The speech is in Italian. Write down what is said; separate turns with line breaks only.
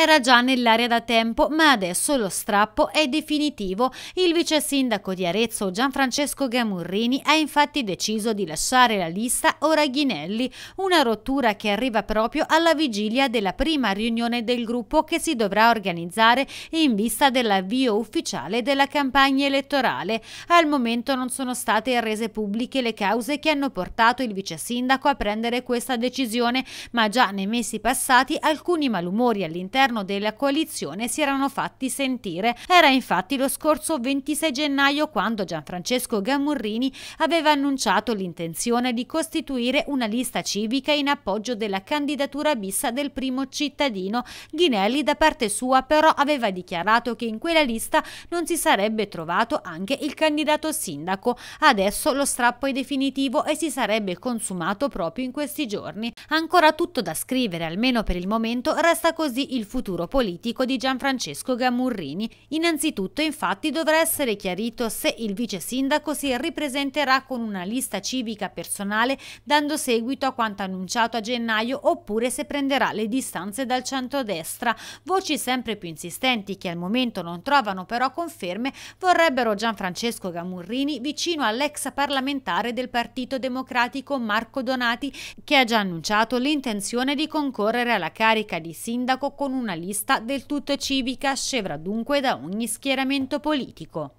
era già nell'area da tempo, ma adesso lo strappo è definitivo. Il vice sindaco di Arezzo Gianfrancesco Gamurrini ha infatti deciso di lasciare la lista ora Ghinelli, una rottura che arriva proprio alla vigilia della prima riunione del gruppo che si dovrà organizzare in vista dell'avvio ufficiale della campagna elettorale. Al momento non sono state rese pubbliche le cause che hanno portato il vice sindaco a prendere questa decisione, ma già nei mesi passati alcuni malumori all'interno all'interno della coalizione si erano fatti sentire. Era infatti lo scorso 26 gennaio quando Gianfrancesco Gamurrini aveva annunciato l'intenzione di costituire una lista civica in appoggio della candidatura bissa del primo cittadino. Ghinelli da parte sua però aveva dichiarato che in quella lista non si sarebbe trovato anche il candidato sindaco. Adesso lo strappo è definitivo e si sarebbe consumato proprio in questi giorni. Ancora tutto da scrivere, almeno per il momento resta così il futuro politico di Gianfrancesco Gamurrini. Innanzitutto infatti dovrà essere chiarito se il vice sindaco si ripresenterà con una lista civica personale dando seguito a quanto annunciato a gennaio oppure se prenderà le distanze dal centrodestra. Voci sempre più insistenti che al momento non trovano però conferme vorrebbero Gianfrancesco Gamurrini vicino all'ex parlamentare del Partito Democratico Marco Donati che ha già annunciato l'intenzione di concorrere alla carica di sindaco con un una lista del tutto civica, scevra dunque da ogni schieramento politico.